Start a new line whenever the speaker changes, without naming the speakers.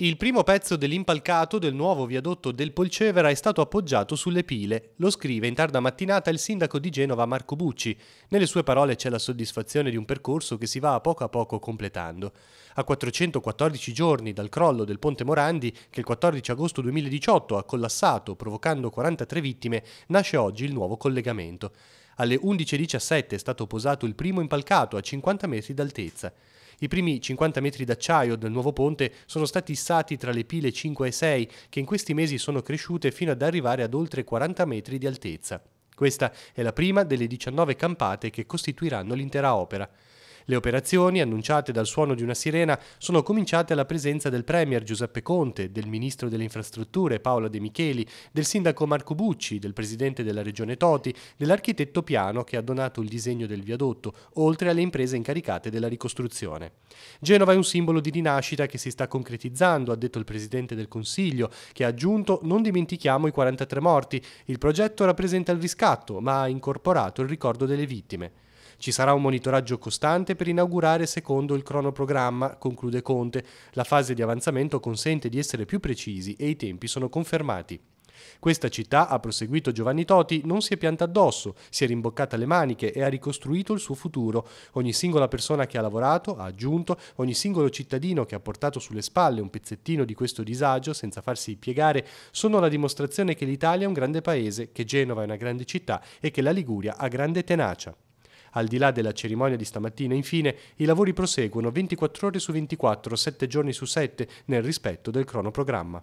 Il primo pezzo dell'impalcato del nuovo viadotto del Polcevera è stato appoggiato sulle pile, lo scrive in tarda mattinata il sindaco di Genova Marco Bucci. Nelle sue parole c'è la soddisfazione di un percorso che si va a poco a poco completando. A 414 giorni dal crollo del Ponte Morandi, che il 14 agosto 2018 ha collassato provocando 43 vittime, nasce oggi il nuovo collegamento. Alle 11.17 è stato posato il primo impalcato a 50 metri d'altezza. I primi 50 metri d'acciaio del nuovo ponte sono stati issati tra le pile 5 e 6 che in questi mesi sono cresciute fino ad arrivare ad oltre 40 metri di altezza. Questa è la prima delle 19 campate che costituiranno l'intera opera. Le operazioni, annunciate dal suono di una sirena, sono cominciate alla presenza del Premier Giuseppe Conte, del Ministro delle Infrastrutture Paola De Micheli, del Sindaco Marco Bucci, del Presidente della Regione Toti, dell'architetto Piano che ha donato il disegno del viadotto, oltre alle imprese incaricate della ricostruzione. Genova è un simbolo di rinascita che si sta concretizzando, ha detto il Presidente del Consiglio, che ha aggiunto non dimentichiamo i 43 morti, il progetto rappresenta il riscatto, ma ha incorporato il ricordo delle vittime. Ci sarà un monitoraggio costante per inaugurare secondo il cronoprogramma, conclude Conte. La fase di avanzamento consente di essere più precisi e i tempi sono confermati. Questa città, ha proseguito Giovanni Toti, non si è pianta addosso, si è rimboccata le maniche e ha ricostruito il suo futuro. Ogni singola persona che ha lavorato, ha aggiunto, ogni singolo cittadino che ha portato sulle spalle un pezzettino di questo disagio senza farsi piegare, sono la dimostrazione che l'Italia è un grande paese, che Genova è una grande città e che la Liguria ha grande tenacia. Al di là della cerimonia di stamattina, infine, i lavori proseguono 24 ore su 24, 7 giorni su 7, nel rispetto del cronoprogramma.